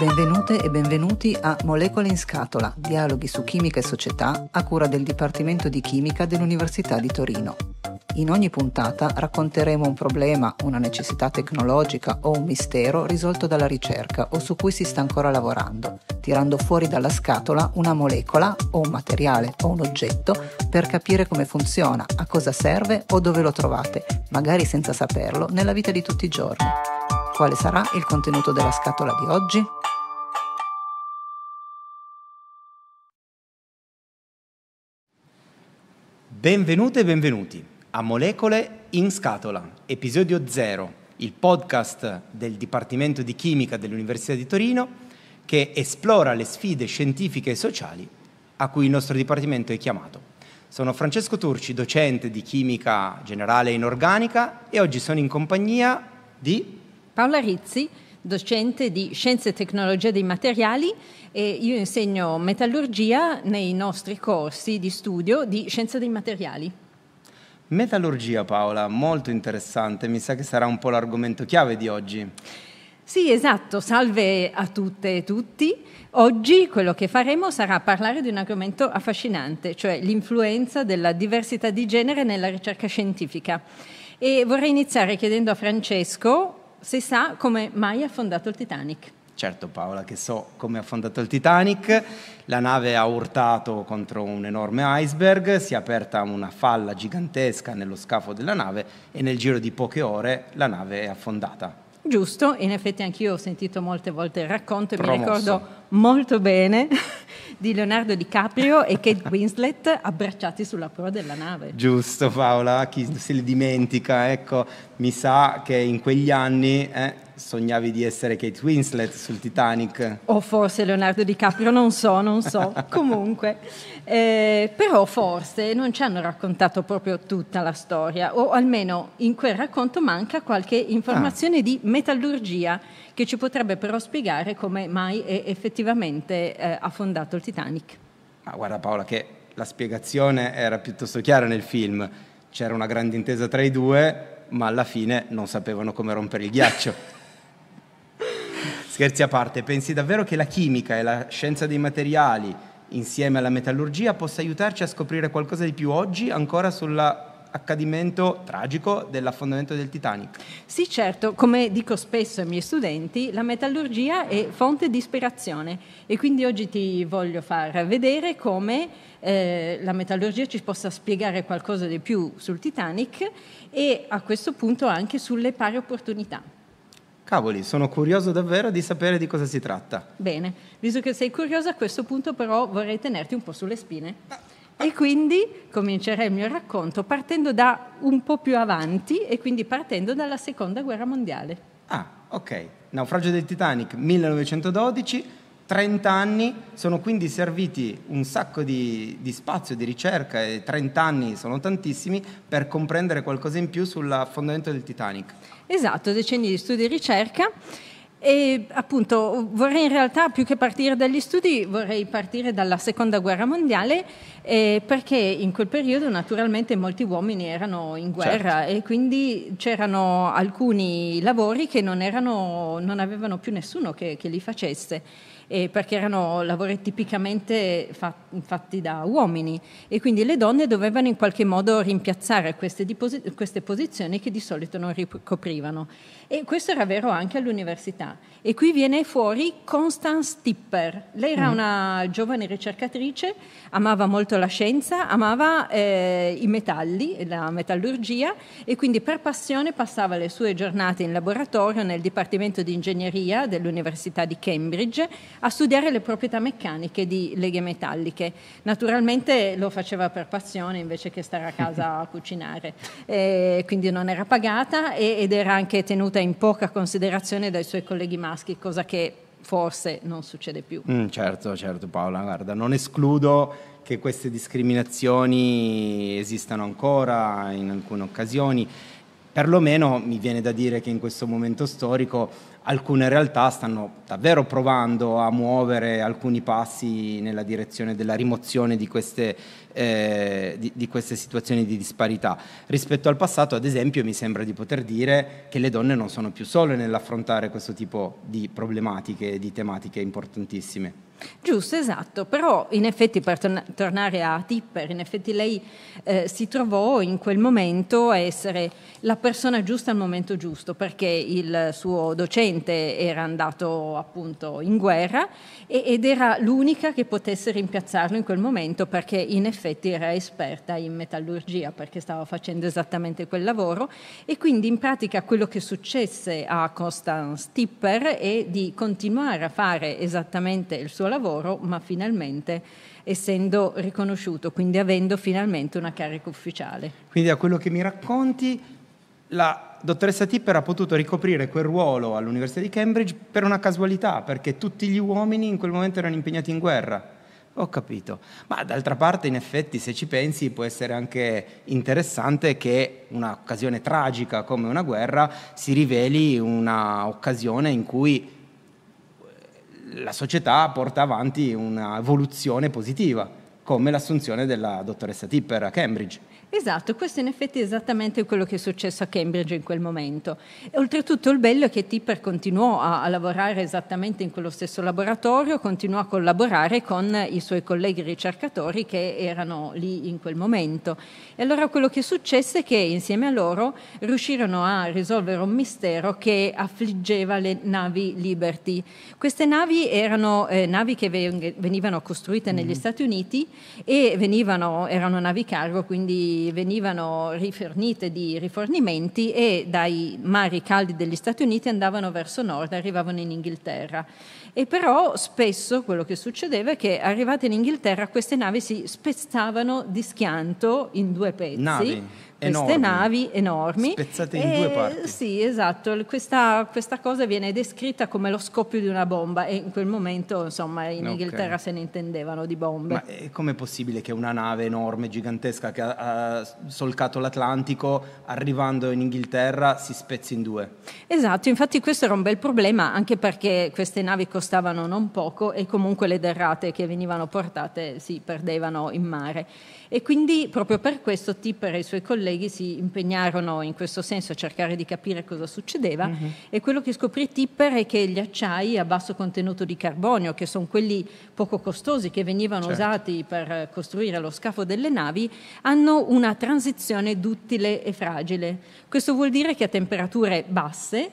Benvenute e benvenuti a Molecole in Scatola, dialoghi su chimica e società a cura del Dipartimento di Chimica dell'Università di Torino. In ogni puntata racconteremo un problema, una necessità tecnologica o un mistero risolto dalla ricerca o su cui si sta ancora lavorando, tirando fuori dalla scatola una molecola o un materiale o un oggetto per capire come funziona, a cosa serve o dove lo trovate, magari senza saperlo, nella vita di tutti i giorni. Quale sarà il contenuto della scatola di oggi? Benvenute e benvenuti a molecole in scatola, episodio 0, il podcast del Dipartimento di Chimica dell'Università di Torino che esplora le sfide scientifiche e sociali a cui il nostro Dipartimento è chiamato. Sono Francesco Turci, docente di chimica generale inorganica e oggi sono in compagnia di Paola Rizzi, docente di Scienze e Tecnologia dei Materiali e io insegno metallurgia nei nostri corsi di studio di Scienza dei Materiali. Metallurgia Paola, molto interessante, mi sa che sarà un po' l'argomento chiave di oggi. Sì, esatto, salve a tutte e tutti. Oggi quello che faremo sarà parlare di un argomento affascinante, cioè l'influenza della diversità di genere nella ricerca scientifica. E vorrei iniziare chiedendo a Francesco se sa come mai ha fondato il Titanic. Certo Paola che so come ha affondato il Titanic, la nave ha urtato contro un enorme iceberg, si è aperta una falla gigantesca nello scafo della nave e nel giro di poche ore la nave è affondata. Giusto, in effetti anch'io ho sentito molte volte il racconto e Promosso. mi ricordo molto bene di Leonardo DiCaprio e Kate Winslet abbracciati sulla proa della nave. Giusto Paola, chi se li dimentica, ecco, mi sa che in quegli anni... Eh, sognavi di essere Kate Winslet sul Titanic. O forse Leonardo DiCaprio, non so, non so. Comunque, eh, però forse non ci hanno raccontato proprio tutta la storia, o almeno in quel racconto manca qualche informazione ah. di metallurgia che ci potrebbe però spiegare come mai è effettivamente eh, ha il Titanic. Ma guarda Paola che la spiegazione era piuttosto chiara nel film, c'era una grande intesa tra i due, ma alla fine non sapevano come rompere il ghiaccio. Scherzi a parte, pensi davvero che la chimica e la scienza dei materiali, insieme alla metallurgia, possa aiutarci a scoprire qualcosa di più oggi ancora sulla accadimento tragico dell'affondamento del Titanic. Sì, certo, come dico spesso ai miei studenti, la metallurgia è fonte di ispirazione e quindi oggi ti voglio far vedere come eh, la metallurgia ci possa spiegare qualcosa di più sul Titanic e a questo punto anche sulle pari opportunità. Cavoli, sono curioso davvero di sapere di cosa si tratta. Bene, visto che sei curioso a questo punto però vorrei tenerti un po' sulle spine. Ah, e ah. quindi comincerei il mio racconto partendo da un po' più avanti e quindi partendo dalla Seconda Guerra Mondiale. Ah, ok. Naufragio del Titanic 1912 30 anni sono quindi serviti un sacco di, di, spazio, di ricerca e 30 anni sono tantissimi per comprendere qualcosa in più sull'affondamento del Titanic. Esatto, decenni di studi e ricerca e appunto vorrei in realtà più che partire dagli studi vorrei partire dalla seconda guerra mondiale eh, perché in quel periodo naturalmente molti uomini erano in certo. guerra certo. e quindi c'erano alcuni lavori che non, erano, non avevano più nessuno che, che li facesse eh, perché erano lavori tipicamente fatti da uomini e quindi le donne dovevano in qualche modo rimpiazzare queste, diposi- queste posizioni che di solito non ricoprivano. E questo era vero anche all'università. E qui viene fuori Constance Tipper. Lei era mm. una giovane ricercatrice, amava molto la scienza, amava eh, i metalli, la metallurgia e quindi per passione passava le sue giornate in laboratorio nel Dipartimento di Ingegneria dell'Università di Cambridge a studiare le proprietà meccaniche di leghe metalliche. Naturalmente lo faceva per passione invece che stare a casa a cucinare, e eh, quindi non era pagata ed era anche tenuta in poca considerazione dai suoi colleghi maschi, cosa che forse non succede più. Mm, certo, certo Paola, guarda, non escludo che queste discriminazioni esistano ancora in alcune occasioni perlomeno mi viene da dire che in questo momento storico alcune realtà stanno davvero provando a muovere alcuni passi nella direzione della rimozione di queste, eh, di, di queste, situazioni di disparità. Rispetto al passato, ad esempio, mi sembra di poter dire che le donne non sono più sole nell'affrontare questo tipo di problematiche e di tematiche importantissime. Giusto, esatto, però in effetti per tornare a Tipper, in effetti lei eh, si trovò in quel momento a essere la persona giusta al momento giusto, perché il suo docente era andato appunto in guerra ed era l'unica che potesse rimpiazzarlo in quel momento perché in effetti era esperta in metallurgia, perché stava facendo esattamente quel lavoro e quindi in pratica quello che successe a Constance Tipper è di continuare a fare esattamente il suo lavoro lavoro, ma finalmente essendo riconosciuto, quindi avendo finalmente una carica ufficiale. Quindi da quello che mi racconti, la dottoressa Tipper ha potuto ricoprire quel ruolo all'Università di Cambridge per una casualità, perché tutti gli uomini in quel momento erano impegnati in guerra. Ho capito. Ma d'altra parte, in effetti, se ci pensi, può essere anche interessante che un'occasione tragica come una guerra si riveli un'occasione in cui la società porta avanti una evoluzione positiva, come l'assunzione della dottoressa Tipper a Cambridge. Esatto, questo in effetti è esattamente quello che è successo a Cambridge in quel momento. E oltretutto il bello è che Tipper continuò a, a, lavorare esattamente in quello stesso laboratorio, continuò a collaborare con i suoi colleghi ricercatori che erano lì in quel momento. E allora quello che successe è che insieme a loro riuscirono a risolvere un mistero che affliggeva le navi Liberty. Queste navi erano eh, navi che venivano costruite negli mm. Stati Uniti e venivano, erano navi cargo, quindi venivano rifornite di rifornimenti e dai mari caldi degli Stati Uniti andavano verso nord, arrivavano in Inghilterra. E però spesso quello che succedeva è che arrivate in Inghilterra queste navi si spezzavano di schianto in due pezzi. Navi queste navi enormi. Spezzate in e, due parti. Sì, esatto, questa, questa, cosa viene descritta come lo scoppio di una bomba e in quel momento insomma in okay. Inghilterra se ne intendevano di bombe. Ma eh, com'è possibile che una nave enorme, gigantesca che ha, ha solcato l'Atlantico arrivando in Inghilterra si spezzi in due? Esatto, infatti questo era un bel problema anche perché queste navi costavano non poco e comunque le derrate che venivano portate si perdevano in mare e quindi proprio per questo Tipper e i suoi colleghi colleghi si impegnarono in questo senso a cercare di capire cosa succedeva uh-huh. e quello che scoprì Tipper è che gli acciai a basso contenuto di carbonio, che sono quelli poco costosi che venivano certo. usati per costruire lo scafo delle navi, hanno una transizione duttile e fragile. Questo vuol dire che a temperature basse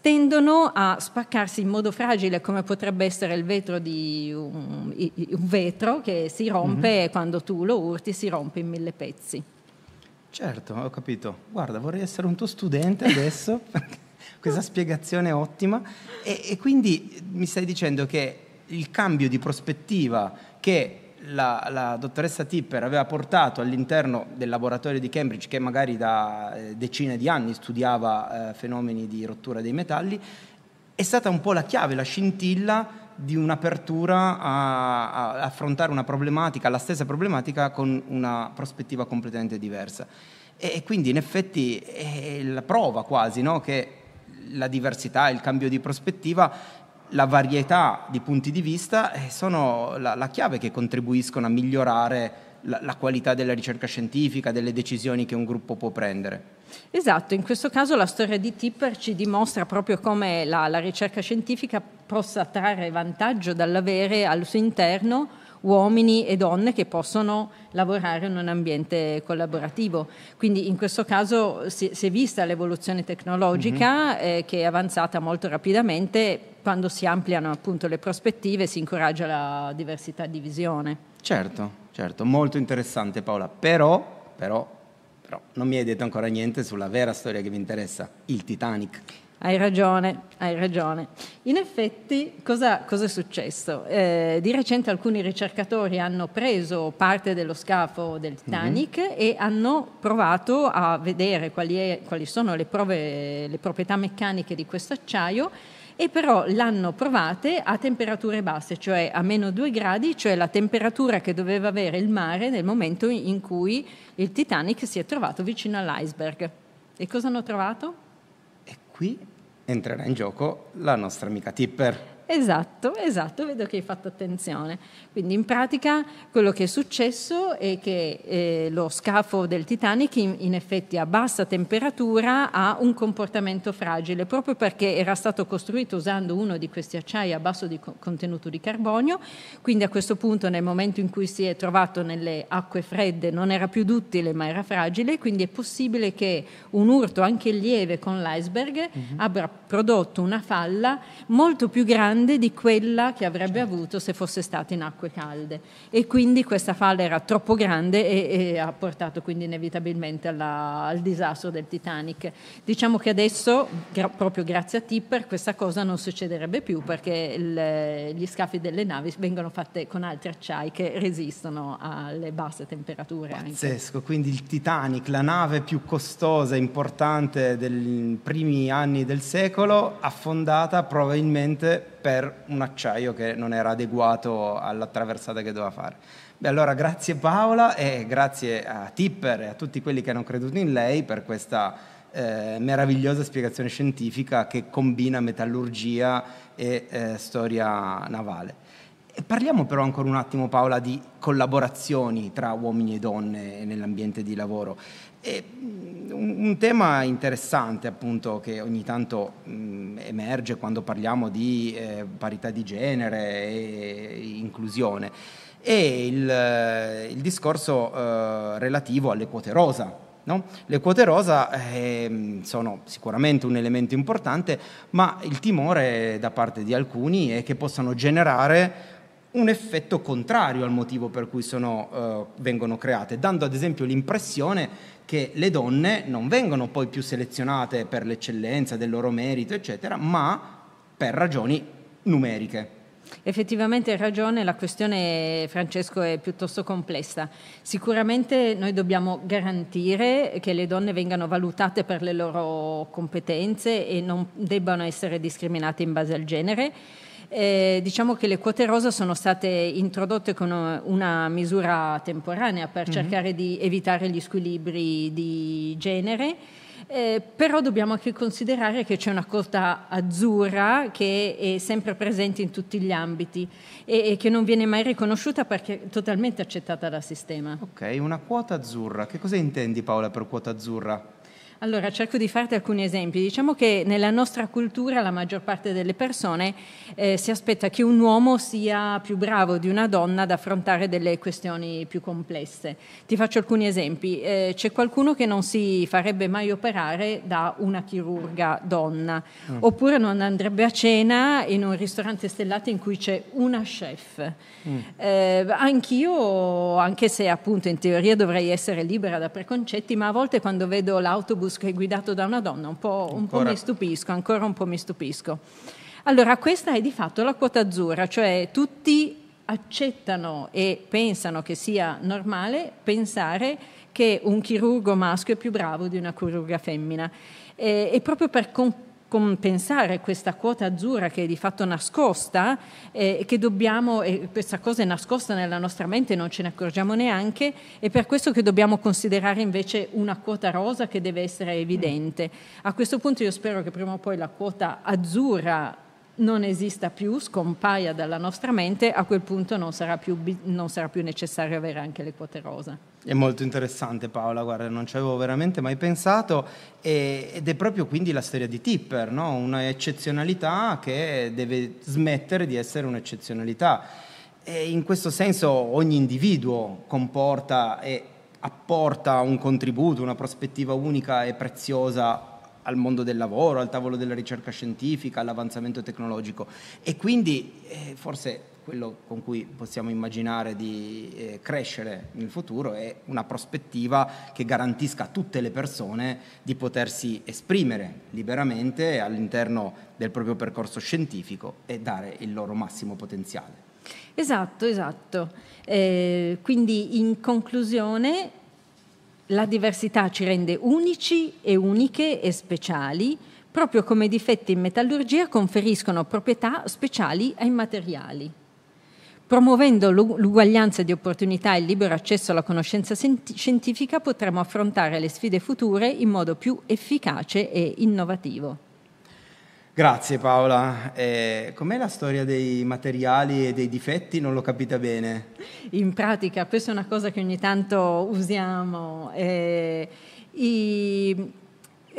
tendono a spaccarsi in modo fragile come potrebbe essere il vetro di un, un vetro che si rompe mm-hmm. quando tu lo urti si rompe in mille pezzi. Certo, ho capito. Guarda, vorrei essere un tuo studente adesso, questa spiegazione è ottima. E, e, quindi mi stai dicendo che il cambio di prospettiva che la, la, dottoressa Tipper aveva portato all'interno del laboratorio di Cambridge, che magari da eh, decine di anni studiava eh, fenomeni di rottura dei metalli, è stata un po' la chiave, la scintilla di un'apertura a, a, affrontare una problematica, la stessa problematica, con una prospettiva completamente diversa. E, e quindi in effetti è la prova quasi no? che la diversità, il cambio di prospettiva la varietà di punti di vista eh, sono la, la, chiave che contribuiscono a migliorare la, la qualità della ricerca scientifica, delle decisioni che un gruppo può prendere. Esatto, in questo caso la storia di Tipper ci dimostra proprio come la, la ricerca scientifica possa trarre vantaggio dall'avere al suo interno uomini e donne che possono lavorare in un ambiente collaborativo. Quindi in questo caso si, si è vista l'evoluzione tecnologica mm-hmm. eh, che è avanzata molto rapidamente, quando si ampliano appunto le prospettive si incoraggia la diversità di visione. Certo, certo, molto interessante Paola, però, però, però non mi hai detto ancora niente sulla vera storia che mi interessa, il Titanic. Hai ragione, hai ragione. In effetti, cosa, cosa è successo? Eh, di recente alcuni ricercatori hanno preso parte dello scafo del mhm. Titanic mm-hmm. e hanno provato a vedere quali, è, quali sono le, prove, le proprietà meccaniche di questo acciaio e però l'hanno provate a temperature basse, cioè a meno 2 gradi, cioè la temperatura che doveva avere il mare nel momento in cui il Titanic si è trovato vicino all'iceberg. E cosa hanno trovato? qui entrerà in gioco la nostra amica Tipper. Esatto, esatto, vedo che hai fatto attenzione. Quindi in pratica quello che è successo è che eh, lo scafo del Titanic in, in, effetti a bassa temperatura ha un comportamento fragile proprio perché era stato costruito usando uno di questi acciai a basso di co- contenuto di carbonio, quindi a questo punto nel momento in cui si è trovato nelle acque fredde non era più duttile ma era fragile, quindi è possibile che un urto anche lieve con l'iceberg mm-hmm. abbia prodotto una falla molto più grande di quella che avrebbe certo. avuto se fosse stata in acque calde e quindi questa falla era troppo grande e, e ha portato quindi inevitabilmente alla, al disastro del Titanic. Diciamo che adesso, gra- proprio grazie a Tipper, questa cosa non succederebbe più perché il, gli scafi delle navi vengono fatti con altri acciai che resistono alle basse temperature. Pazzesco, anche. quindi il Titanic, la nave più costosa e importante dei primi anni del secolo, secolo affondata probabilmente per un acciaio che non era adeguato alla traversata che doveva fare. Beh, allora grazie Paola e grazie a Tipper e a tutti quelli che hanno creduto in lei per questa eh, meravigliosa spiegazione scientifica che combina metallurgia e eh, storia navale. Parliamo però ancora un attimo Paola di collaborazioni tra uomini e donne nell'ambiente di lavoro. E mm, un, tema interessante appunto che ogni tanto mh, mm, emerge quando parliamo di eh, parità di genere e inclusione è il, eh, il discorso eh, relativo alle quote rosa. No? Le quote rosa eh, sono sicuramente un elemento importante, ma il timore da parte di alcuni è che possano generare un effetto contrario al motivo per cui sono, uh, vengono create, dando ad esempio l'impressione che le donne non vengono poi più selezionate per l'eccellenza del loro merito, eccetera, ma per ragioni numeriche. Effettivamente hai ragione, la questione Francesco è piuttosto complessa. Sicuramente noi dobbiamo garantire che le donne vengano valutate per le loro competenze e non debbano essere discriminate in base al genere eh, diciamo che le quote rosa sono state introdotte con eh, una misura temporanea per mm-hmm. cercare di evitare gli squilibri di genere. Eh, però dobbiamo anche considerare che c'è una quota azzurra che è sempre presente in tutti gli ambiti e, e che non viene mai riconosciuta perché è totalmente accettata dal sistema. Ok, una quota azzurra. Che cosa intendi Paola per quota azzurra? Allora, cerco di farti alcuni esempi. Diciamo che nella nostra cultura la maggior parte delle persone eh, si aspetta che un uomo sia più bravo di una donna ad affrontare delle questioni più complesse. Ti faccio alcuni esempi. Eh, c'è qualcuno che non si farebbe mai operare da una chirurga donna, mm. oppure non andrebbe a cena in un ristorante stellato in cui c'è una chef. Mm. Eh, anch'io, anche se appunto in teoria dovrei essere libera da preconcetti, ma a volte quando vedo l'autobus autobus che è guidato da una donna, un po', un po mi stupisco, ancora un po' mi stupisco. Allora, questa è di fatto la quota azzurra, cioè tutti accettano e pensano che sia normale pensare che un chirurgo maschio è più bravo di una chirurga femmina. E, e proprio per con, compensare questa quota azzurra che è di fatto nascosta e eh, che dobbiamo, eh, questa cosa è nascosta nella nostra mente, non ce ne accorgiamo neanche, è per questo che dobbiamo considerare invece una quota rosa che deve essere evidente. A questo punto io spero che prima o poi la quota azzurra non esista più, scompaia dalla nostra mente, a quel punto non sarà più, non sarà più necessario avere anche le quote rosa. È molto interessante Paola, guarda, non ci avevo veramente mai pensato e, ed è proprio quindi la storia di Tipper, no? una eccezionalità che deve smettere di essere un'eccezionalità. E in questo senso ogni individuo comporta e apporta un contributo, una prospettiva unica e preziosa al mondo del lavoro, al tavolo della ricerca scientifica, all'avanzamento tecnologico e quindi eh, forse quello con cui possiamo immaginare di eh, crescere nel futuro è una prospettiva che garantisca a tutte le persone di potersi esprimere liberamente all'interno del proprio percorso scientifico e dare il loro massimo potenziale. Esatto, esatto. Eh, quindi in conclusione la diversità ci rende unici e uniche e speciali, proprio come i difetti in metallurgia conferiscono proprietà speciali ai materiali. Promuovendo l'uguaglianza di opportunità e il libero accesso alla conoscenza scientifica potremo affrontare le sfide future in modo più efficace e innovativo. Grazie Paola. Eh, com'è la storia dei materiali e dei difetti? Non l'ho capita bene. In pratica, questa è una cosa che ogni tanto usiamo. Eh, i,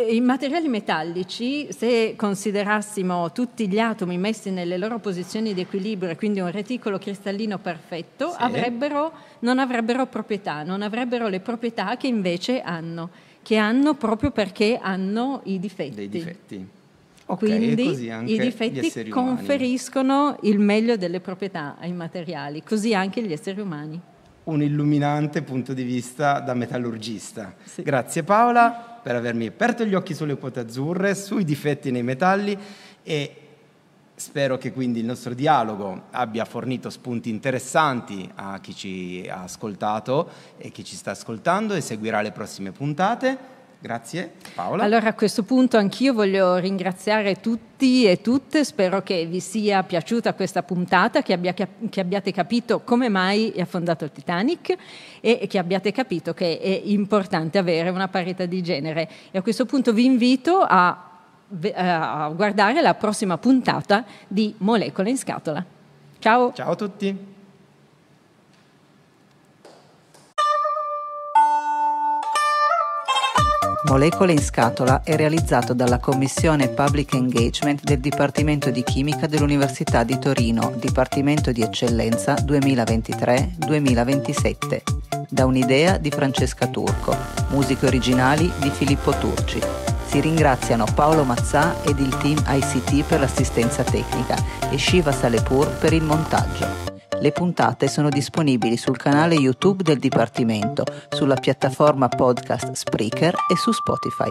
i materiali metallici, se considerassimo tutti gli atomi messi nelle loro posizioni di equilibrio, quindi un reticolo cristallino perfetto, sì. avrebbero, non avrebbero proprietà, non avrebbero le proprietà che invece hanno, che hanno proprio perché hanno i difetti. Dei difetti. Okay, Quindi i difetti conferiscono il meglio delle proprietà ai materiali, così anche gli esseri umani. Un illuminante punto di vista da metallurgista. Sì. Grazie Paola per avermi aperto gli occhi sulle quote azzurre, sui difetti nei metalli e Spero che quindi il nostro dialogo abbia fornito spunti interessanti a chi ci ha ascoltato e chi ci sta ascoltando e seguirà le prossime puntate. Grazie Paola. Allora a questo punto anch'io voglio ringraziare tutti e tutte, spero che vi sia piaciuta questa puntata, che, abbia, che abbiate capito come mai è affondato il Titanic e che abbiate capito che è importante avere una parità di genere. E a questo punto vi invito a, eh, a guardare la prossima puntata di Molecole in scatola. Ciao. Ciao a tutti. Molecole in scatola è realizzato dalla Commissione Public Engagement del Dipartimento di Chimica dell'Università di Torino, Dipartimento di Eccellenza 2023-2027, da un'idea di Francesca Turco, musiche originali di Filippo Turci. Si ringraziano Paolo Mazzà ed il team ICT per l'assistenza tecnica e Shiva Salepur per il montaggio. Le puntate sono disponibili sul canale YouTube del Dipartimento, sulla piattaforma podcast Spreaker e su Spotify.